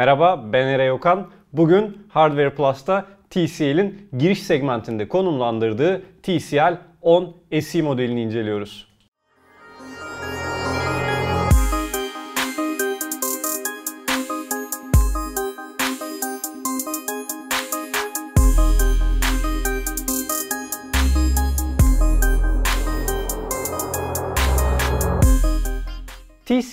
Merhaba ben Eray Okan. Bugün Hardware Plus'ta TCL'in giriş segmentinde konumlandırdığı TCL 10 SE modelini inceliyoruz.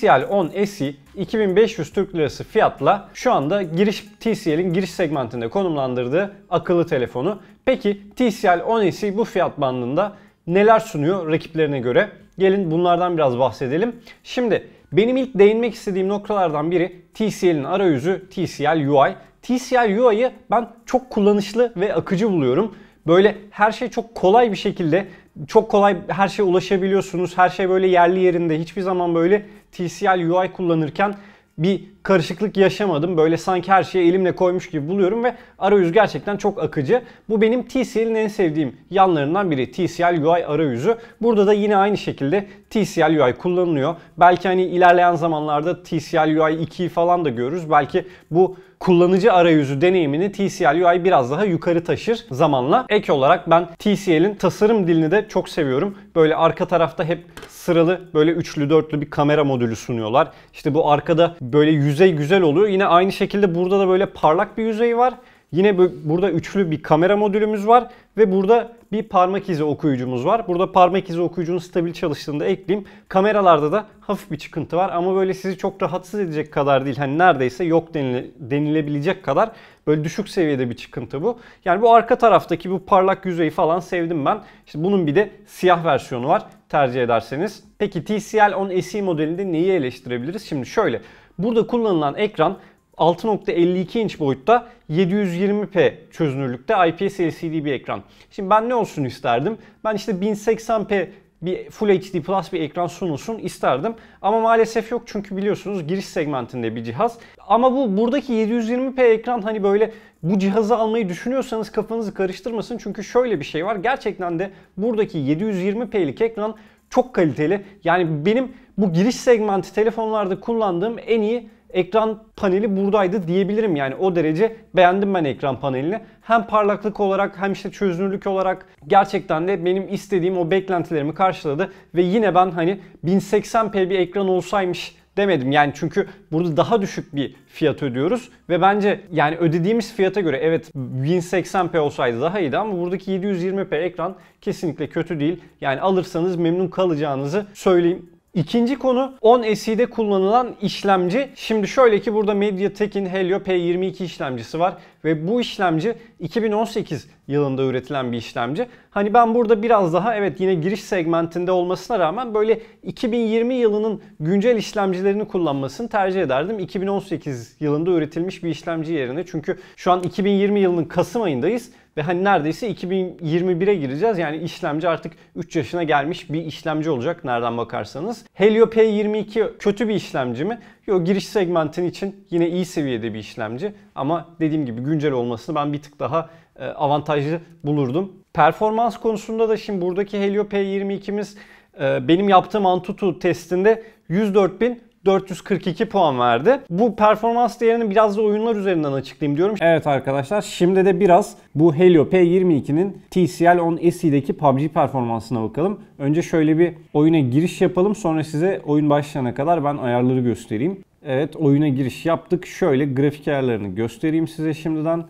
TCL 10 SE 2500 Türk Lirası fiyatla şu anda giriş TCL'in giriş segmentinde konumlandırdığı akıllı telefonu. Peki TCL 10 SE bu fiyat bandında neler sunuyor rakiplerine göre? Gelin bunlardan biraz bahsedelim. Şimdi benim ilk değinmek istediğim noktalardan biri TCL'in arayüzü TCL UI. TCL UI'yı ben çok kullanışlı ve akıcı buluyorum. Böyle her şey çok kolay bir şekilde çok kolay her şeye ulaşabiliyorsunuz. Her şey böyle yerli yerinde. Hiçbir zaman böyle TCL UI kullanırken bir karışıklık yaşamadım. Böyle sanki her şeyi elimle koymuş gibi buluyorum ve arayüz gerçekten çok akıcı. Bu benim TCL'in en sevdiğim yanlarından biri. TCL UI arayüzü. Burada da yine aynı şekilde TCL UI kullanılıyor. Belki hani ilerleyen zamanlarda TCL UI 2'yi falan da görürüz. Belki bu kullanıcı arayüzü deneyimini TCL UI biraz daha yukarı taşır zamanla. Ek olarak ben TCL'in tasarım dilini de çok seviyorum. Böyle arka tarafta hep sıralı böyle üçlü dörtlü bir kamera modülü sunuyorlar. İşte bu arkada böyle yüz yüzey güzel oluyor. Yine aynı şekilde burada da böyle parlak bir yüzey var. Yine burada üçlü bir kamera modülümüz var ve burada bir parmak izi okuyucumuz var. Burada parmak izi okuyucunun stabil çalıştığında da ekleyeyim. Kameralarda da hafif bir çıkıntı var ama böyle sizi çok rahatsız edecek kadar değil. Hani neredeyse yok denile, denilebilecek kadar böyle düşük seviyede bir çıkıntı bu. Yani bu arka taraftaki bu parlak yüzeyi falan sevdim ben. İşte bunun bir de siyah versiyonu var tercih ederseniz. Peki TCL 10 SE modelinde neyi eleştirebiliriz? Şimdi şöyle. Burada kullanılan ekran 6.52 inç boyutta 720p çözünürlükte IPS LCD bir ekran. Şimdi ben ne olsun isterdim? Ben işte 1080p bir Full HD Plus bir ekran sunulsun isterdim. Ama maalesef yok çünkü biliyorsunuz giriş segmentinde bir cihaz. Ama bu buradaki 720p ekran hani böyle bu cihazı almayı düşünüyorsanız kafanızı karıştırmasın. Çünkü şöyle bir şey var. Gerçekten de buradaki 720p'lik ekran çok kaliteli. Yani benim bu giriş segmenti telefonlarda kullandığım en iyi ekran paneli buradaydı diyebilirim. Yani o derece beğendim ben ekran panelini. Hem parlaklık olarak hem işte çözünürlük olarak gerçekten de benim istediğim o beklentilerimi karşıladı. Ve yine ben hani 1080p bir ekran olsaymış demedim. Yani çünkü burada daha düşük bir fiyat ödüyoruz ve bence yani ödediğimiz fiyata göre evet 1080p olsaydı daha iyiydi ama buradaki 720p ekran kesinlikle kötü değil. Yani alırsanız memnun kalacağınızı söyleyeyim. İkinci konu 10SE'de kullanılan işlemci. Şimdi şöyle ki burada MediaTek'in Helio P22 işlemcisi var ve bu işlemci 2018 yılında üretilen bir işlemci. Hani ben burada biraz daha evet yine giriş segmentinde olmasına rağmen böyle 2020 yılının güncel işlemcilerini kullanmasını tercih ederdim. 2018 yılında üretilmiş bir işlemci yerine. Çünkü şu an 2020 yılının Kasım ayındayız ve hani neredeyse 2021'e gireceğiz. Yani işlemci artık 3 yaşına gelmiş bir işlemci olacak nereden bakarsanız. Helio P22 kötü bir işlemci mi? Yo giriş segmentin için yine iyi seviyede bir işlemci. Ama dediğim gibi güncel olmasını ben bir tık daha e, avantajlı bulurdum. Performans konusunda da şimdi buradaki Helio P22'miz e, benim yaptığım Antutu testinde 104 bin 442 puan verdi. Bu performans değerini biraz da oyunlar üzerinden açıklayayım diyorum. Evet arkadaşlar şimdi de biraz bu Helio P22'nin TCL 10 SE'deki PUBG performansına bakalım. Önce şöyle bir oyuna giriş yapalım sonra size oyun başlayana kadar ben ayarları göstereyim. Evet oyuna giriş yaptık. Şöyle grafik ayarlarını göstereyim size şimdiden.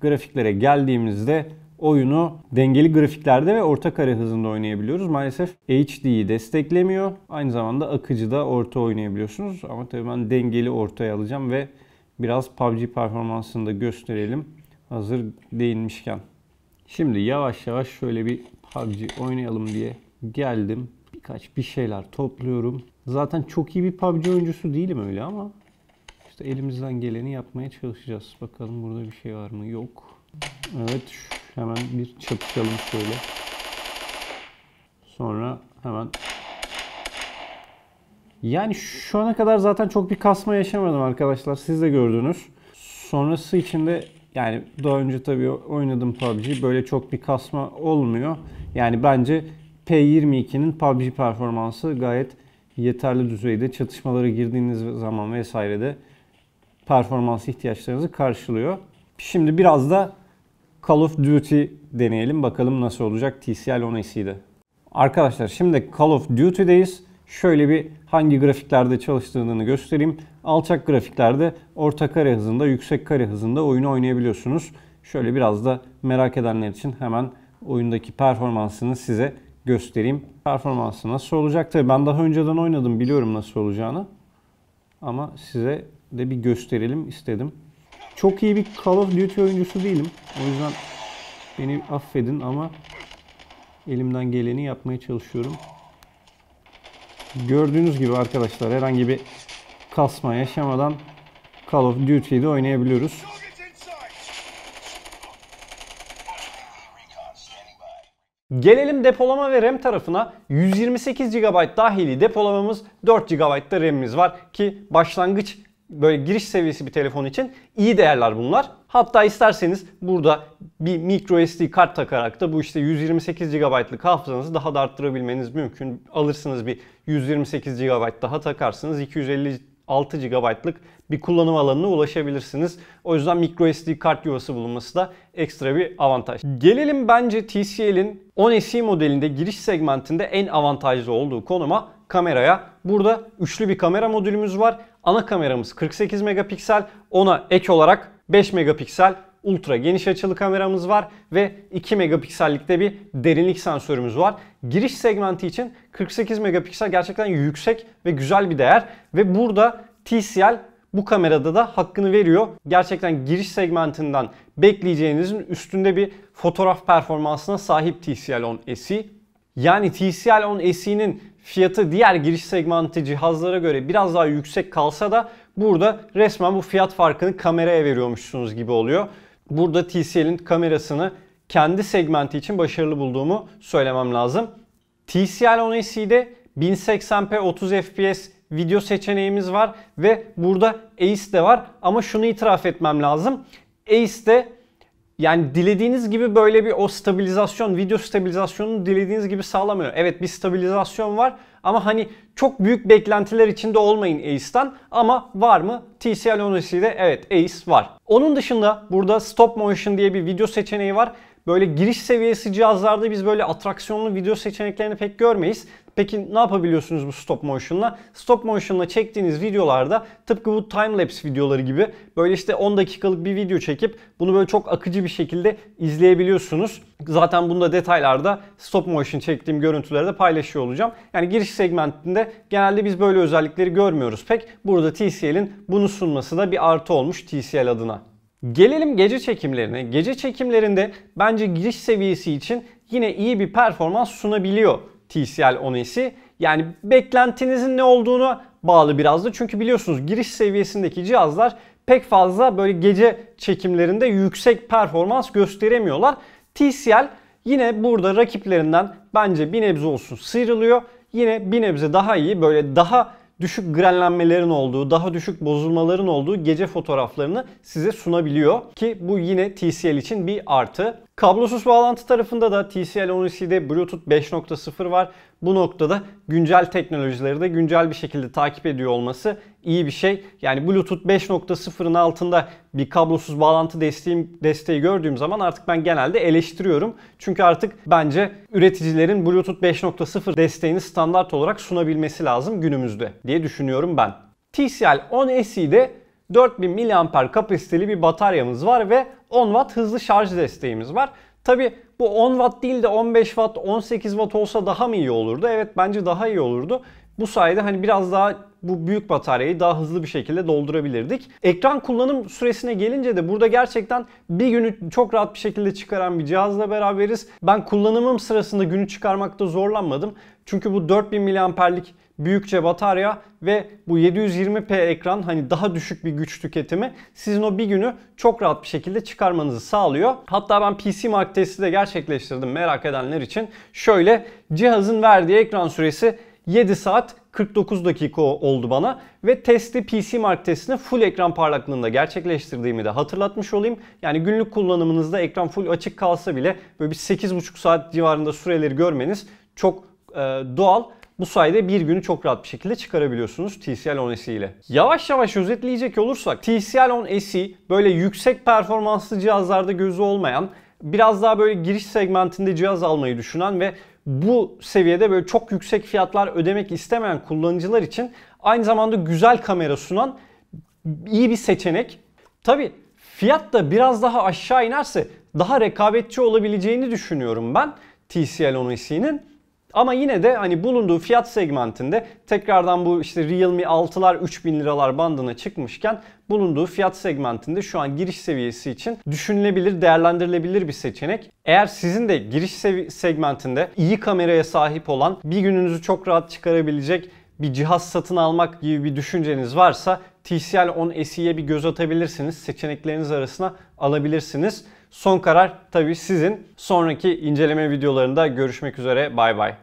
Grafiklere geldiğimizde oyunu dengeli grafiklerde ve orta kare hızında oynayabiliyoruz. Maalesef HD'yi desteklemiyor. Aynı zamanda akıcı da orta oynayabiliyorsunuz. Ama tabii ben dengeli ortaya alacağım ve biraz PUBG performansını da gösterelim. Hazır değinmişken. Şimdi yavaş yavaş şöyle bir PUBG oynayalım diye geldim. Birkaç bir şeyler topluyorum. Zaten çok iyi bir PUBG oyuncusu değilim öyle ama işte elimizden geleni yapmaya çalışacağız. Bakalım burada bir şey var mı? Yok. Evet Hemen bir çırpışalım şöyle. Sonra hemen yani şu ana kadar zaten çok bir kasma yaşamadım arkadaşlar. Siz de gördünüz. Sonrası içinde yani daha önce tabii oynadım PUBG. Böyle çok bir kasma olmuyor. Yani bence P22'nin PUBG performansı gayet yeterli düzeyde. Çatışmalara girdiğiniz zaman vesaire de performans ihtiyaçlarınızı karşılıyor. Şimdi biraz da Call of Duty deneyelim. Bakalım nasıl olacak TCL 10SE'de. Arkadaşlar şimdi Call of Duty'deyiz. Şöyle bir hangi grafiklerde çalıştığını göstereyim. Alçak grafiklerde orta kare hızında, yüksek kare hızında oyunu oynayabiliyorsunuz. Şöyle biraz da merak edenler için hemen oyundaki performansını size göstereyim. Performansı nasıl olacak? Tabii ben daha önceden oynadım biliyorum nasıl olacağını. Ama size de bir gösterelim istedim. Çok iyi bir Call of Duty oyuncusu değilim. O yüzden beni affedin ama elimden geleni yapmaya çalışıyorum. Gördüğünüz gibi arkadaşlar herhangi bir kasma yaşamadan Call of Duty'yi de oynayabiliyoruz. Gelelim depolama ve RAM tarafına. 128 GB dahili depolamamız, 4 GB da RAM'imiz var ki başlangıç böyle giriş seviyesi bir telefon için iyi değerler bunlar. Hatta isterseniz burada bir micro SD kart takarak da bu işte 128 GB'lık hafızanızı daha da arttırabilmeniz mümkün. Alırsınız bir 128 GB daha takarsınız. 256 GB'lık bir kullanım alanına ulaşabilirsiniz. O yüzden micro SD kart yuvası bulunması da ekstra bir avantaj. Gelelim bence TCL'in 10SE modelinde giriş segmentinde en avantajlı olduğu konuma kameraya. Burada üçlü bir kamera modülümüz var. Ana kameramız 48 megapiksel. Ona ek olarak 5 megapiksel ultra geniş açılı kameramız var ve 2 megapiksellikte bir derinlik sensörümüz var. Giriş segmenti için 48 megapiksel gerçekten yüksek ve güzel bir değer ve burada TCL bu kamerada da hakkını veriyor. Gerçekten giriş segmentinden bekleyeceğinizin üstünde bir fotoğraf performansına sahip TCL 10 SE. Yani TCL 10 SE'nin fiyatı diğer giriş segmenti cihazlara göre biraz daha yüksek kalsa da burada resmen bu fiyat farkını kameraya veriyormuşsunuz gibi oluyor. Burada TCL'in kamerasını kendi segmenti için başarılı bulduğumu söylemem lazım. TCL 10 SE'de 1080p 30 fps video seçeneğimiz var ve burada Ace de var ama şunu itiraf etmem lazım. de yani dilediğiniz gibi böyle bir o stabilizasyon, video stabilizasyonunu dilediğiniz gibi sağlamıyor. Evet bir stabilizasyon var ama hani çok büyük beklentiler içinde olmayın Ace'den ama var mı? TCL 10 evet Ace var. Onun dışında burada stop motion diye bir video seçeneği var. Böyle giriş seviyesi cihazlarda biz böyle atraksiyonlu video seçeneklerini pek görmeyiz. Peki ne yapabiliyorsunuz bu stop motion'la? Stop motion'la çektiğiniz videolarda tıpkı bu timelapse videoları gibi böyle işte 10 dakikalık bir video çekip bunu böyle çok akıcı bir şekilde izleyebiliyorsunuz. Zaten bunda detaylarda stop motion çektiğim görüntülerde paylaşıyor olacağım. Yani giriş segmentinde genelde biz böyle özellikleri görmüyoruz pek. Burada TCL'in bunu sunması da bir artı olmuş TCL adına. Gelelim gece çekimlerine. Gece çekimlerinde bence giriş seviyesi için yine iyi bir performans sunabiliyor TCL Onesi. Yani beklentinizin ne olduğunu bağlı biraz da. Çünkü biliyorsunuz giriş seviyesindeki cihazlar pek fazla böyle gece çekimlerinde yüksek performans gösteremiyorlar. TCL yine burada rakiplerinden bence bir nebze olsun sıyrılıyor. Yine bir nebze daha iyi böyle daha düşük grenlenmelerin olduğu, daha düşük bozulmaların olduğu gece fotoğraflarını size sunabiliyor ki bu yine TCL için bir artı. Kablosuz bağlantı tarafında da TCL 13c'de Bluetooth 5.0 var. Bu noktada güncel teknolojileri de güncel bir şekilde takip ediyor olması iyi bir şey. Yani Bluetooth 5.0'ın altında bir kablosuz bağlantı desteği, desteği gördüğüm zaman artık ben genelde eleştiriyorum. Çünkü artık bence üreticilerin Bluetooth 5.0 desteğini standart olarak sunabilmesi lazım günümüzde diye düşünüyorum ben. TCL 10 cde 4000 mAh kapasiteli bir bataryamız var ve 10 watt hızlı şarj desteğimiz var. Tabi bu 10 watt değil de 15 watt, 18 watt olsa daha mı iyi olurdu? Evet bence daha iyi olurdu. Bu sayede hani biraz daha bu büyük bataryayı daha hızlı bir şekilde doldurabilirdik. Ekran kullanım süresine gelince de burada gerçekten bir günü çok rahat bir şekilde çıkaran bir cihazla beraberiz. Ben kullanımım sırasında günü çıkarmakta zorlanmadım. Çünkü bu 4000 mAh'lik büyükçe batarya ve bu 720p ekran hani daha düşük bir güç tüketimi sizin o bir günü çok rahat bir şekilde çıkarmanızı sağlıyor. Hatta ben PC Mark testi de gerçekleştirdim merak edenler için. Şöyle cihazın verdiği ekran süresi 7 saat 49 dakika oldu bana ve testi PC Mark testini full ekran parlaklığında gerçekleştirdiğimi de hatırlatmış olayım. Yani günlük kullanımınızda ekran full açık kalsa bile böyle bir 8,5 saat civarında süreleri görmeniz çok e, doğal. Bu sayede bir günü çok rahat bir şekilde çıkarabiliyorsunuz TCL 10 SE ile. Yavaş yavaş özetleyecek olursak TCL 10 SE böyle yüksek performanslı cihazlarda gözü olmayan biraz daha böyle giriş segmentinde cihaz almayı düşünen ve bu seviyede böyle çok yüksek fiyatlar ödemek istemeyen kullanıcılar için aynı zamanda güzel kamera sunan iyi bir seçenek. Tabi fiyat da biraz daha aşağı inerse daha rekabetçi olabileceğini düşünüyorum ben TCL 10 SE'nin. Ama yine de hani bulunduğu fiyat segmentinde tekrardan bu işte Realme 6'lar 3000 liralar bandına çıkmışken bulunduğu fiyat segmentinde şu an giriş seviyesi için düşünülebilir, değerlendirilebilir bir seçenek. Eğer sizin de giriş segmentinde iyi kameraya sahip olan, bir gününüzü çok rahat çıkarabilecek bir cihaz satın almak gibi bir düşünceniz varsa TCL 10 SE'ye bir göz atabilirsiniz. Seçenekleriniz arasına alabilirsiniz. Son karar tabii sizin. Sonraki inceleme videolarında görüşmek üzere. Bay bay.